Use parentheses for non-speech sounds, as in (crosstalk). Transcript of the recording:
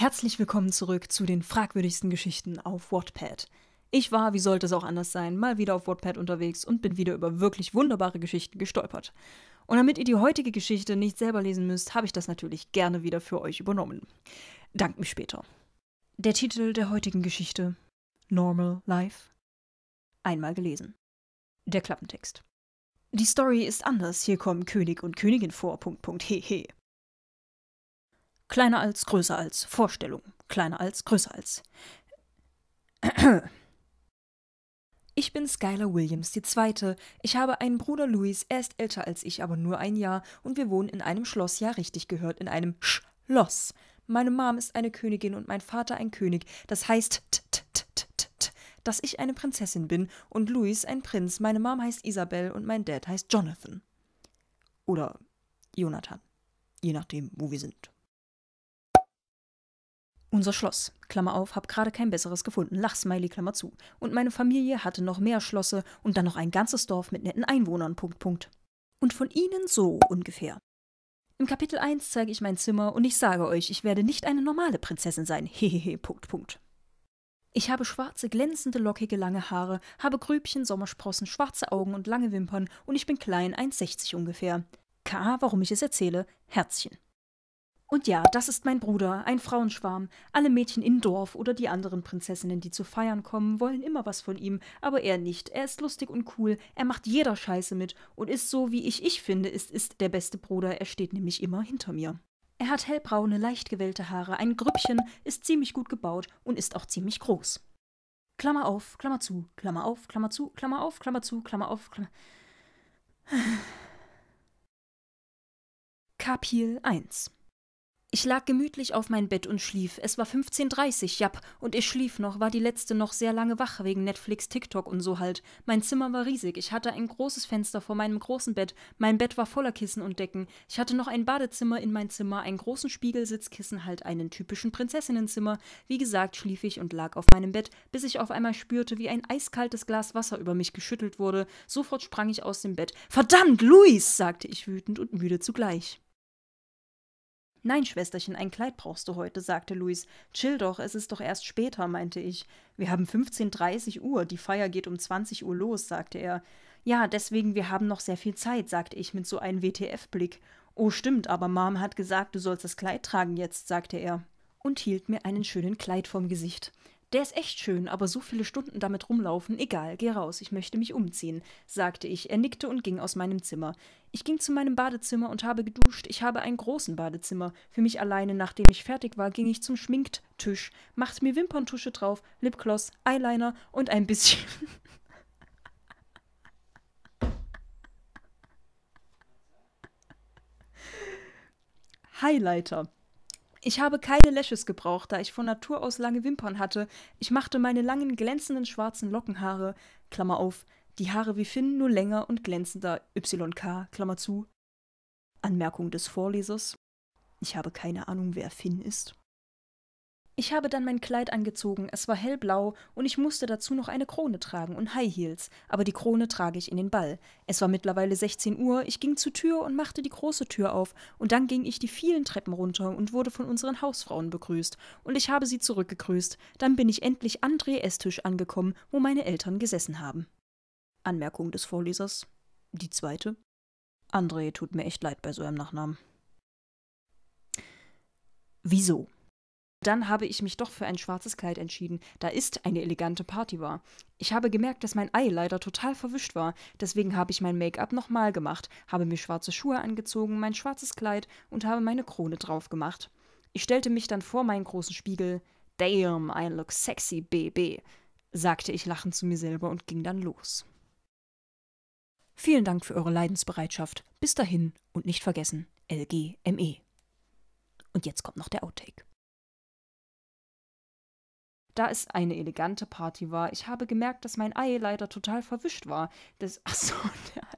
Herzlich willkommen zurück zu den fragwürdigsten Geschichten auf Wattpad. Ich war, wie sollte es auch anders sein, mal wieder auf Wattpad unterwegs und bin wieder über wirklich wunderbare Geschichten gestolpert. Und damit ihr die heutige Geschichte nicht selber lesen müsst, habe ich das natürlich gerne wieder für euch übernommen. Dank mich später. Der Titel der heutigen Geschichte Normal Life. Einmal gelesen. Der Klappentext. Die Story ist anders, hier kommen König und Königin vor. Punkt, Punkt, he, he. Kleiner als, größer als, Vorstellung. Kleiner als, größer als. Ich bin Skylar Williams II. Ich habe einen Bruder Louis, er ist älter als ich, aber nur ein Jahr, und wir wohnen in einem Schloss, ja richtig gehört, in einem Schloss. Meine Mom ist eine Königin und mein Vater ein König, das heißt t -t -t -t -t, dass ich eine Prinzessin bin und Louis ein Prinz, meine Mom heißt Isabel und mein Dad heißt Jonathan. Oder Jonathan, je nachdem, wo wir sind. Unser Schloss, Klammer auf, hab gerade kein besseres gefunden, Lachsmiley, Klammer zu. Und meine Familie hatte noch mehr Schlosse und dann noch ein ganzes Dorf mit netten Einwohnern, Punkt, Punkt. Und von ihnen so ungefähr. Im Kapitel 1 zeige ich mein Zimmer und ich sage euch, ich werde nicht eine normale Prinzessin sein, (laughs) hehehe, Punkt, Punkt. Ich habe schwarze, glänzende, lockige, lange Haare, habe Grübchen, Sommersprossen, schwarze Augen und lange Wimpern und ich bin klein, 1,60 ungefähr. K.A., warum ich es erzähle, Herzchen. Und ja, das ist mein Bruder, ein Frauenschwarm. Alle Mädchen im Dorf oder die anderen Prinzessinnen, die zu feiern kommen, wollen immer was von ihm, aber er nicht. Er ist lustig und cool, er macht jeder Scheiße mit und ist so, wie ich ich finde, ist, ist der beste Bruder, er steht nämlich immer hinter mir. Er hat hellbraune, leicht gewellte Haare, ein Grüppchen, ist ziemlich gut gebaut und ist auch ziemlich groß. Klammer auf, Klammer zu, Klammer auf, Klammer zu, Klammer auf, Klammer zu, Klammer auf, Klammer. (sighs) Kapitel 1 ich lag gemütlich auf mein Bett und schlief. Es war 15.30 Uhr, japp, und ich schlief noch, war die letzte noch sehr lange wach wegen Netflix, TikTok und so halt. Mein Zimmer war riesig, ich hatte ein großes Fenster vor meinem großen Bett, mein Bett war voller Kissen und Decken. Ich hatte noch ein Badezimmer in mein Zimmer, einen großen Spiegelsitzkissen, halt einen typischen Prinzessinnenzimmer. Wie gesagt, schlief ich und lag auf meinem Bett, bis ich auf einmal spürte, wie ein eiskaltes Glas Wasser über mich geschüttelt wurde. Sofort sprang ich aus dem Bett. Verdammt, Luis, sagte ich wütend und müde zugleich. Nein, Schwesterchen, ein Kleid brauchst du heute, sagte Luis. Chill doch, es ist doch erst später, meinte ich. Wir haben 15.30 Uhr, die Feier geht um 20 Uhr los, sagte er. Ja, deswegen, wir haben noch sehr viel Zeit, sagte ich mit so einem WTF-Blick. Oh, stimmt, aber Mom hat gesagt, du sollst das Kleid tragen jetzt, sagte er. Und hielt mir einen schönen Kleid vom Gesicht. Der ist echt schön, aber so viele Stunden damit rumlaufen, egal, geh raus, ich möchte mich umziehen, sagte ich. Er nickte und ging aus meinem Zimmer. Ich ging zu meinem Badezimmer und habe geduscht. Ich habe einen großen Badezimmer. Für mich alleine, nachdem ich fertig war, ging ich zum Schminktisch, machte mir Wimperntusche drauf, Lipgloss, Eyeliner und ein bisschen. (laughs) Highlighter. Ich habe keine Lashes gebraucht, da ich von Natur aus lange Wimpern hatte. Ich machte meine langen, glänzenden schwarzen Lockenhaare, Klammer auf, die Haare wie Finn nur länger und glänzender, YK, Klammer zu. Anmerkung des Vorlesers. Ich habe keine Ahnung, wer Finn ist. Ich habe dann mein Kleid angezogen, es war hellblau und ich musste dazu noch eine Krone tragen und High Heels, aber die Krone trage ich in den Ball. Es war mittlerweile 16 Uhr, ich ging zur Tür und machte die große Tür auf und dann ging ich die vielen Treppen runter und wurde von unseren Hausfrauen begrüßt und ich habe sie zurückgegrüßt. Dann bin ich endlich an Dreh-Esstisch angekommen, wo meine Eltern gesessen haben. Anmerkung des Vorlesers. Die zweite. André tut mir echt leid bei so einem Nachnamen. Wieso? Dann habe ich mich doch für ein schwarzes Kleid entschieden. Da ist eine elegante Partybar. Ich habe gemerkt, dass mein Ei leider total verwischt war. Deswegen habe ich mein Make-up nochmal gemacht, habe mir schwarze Schuhe angezogen, mein schwarzes Kleid und habe meine Krone drauf gemacht. Ich stellte mich dann vor meinen großen Spiegel. Damn, I look sexy, baby, sagte ich lachend zu mir selber und ging dann los. Vielen Dank für eure Leidensbereitschaft. Bis dahin und nicht vergessen, LGME. Und jetzt kommt noch der Outtake. Da es eine elegante Party war, ich habe gemerkt, dass mein Ei leider total verwischt war. Das, achso, der (laughs)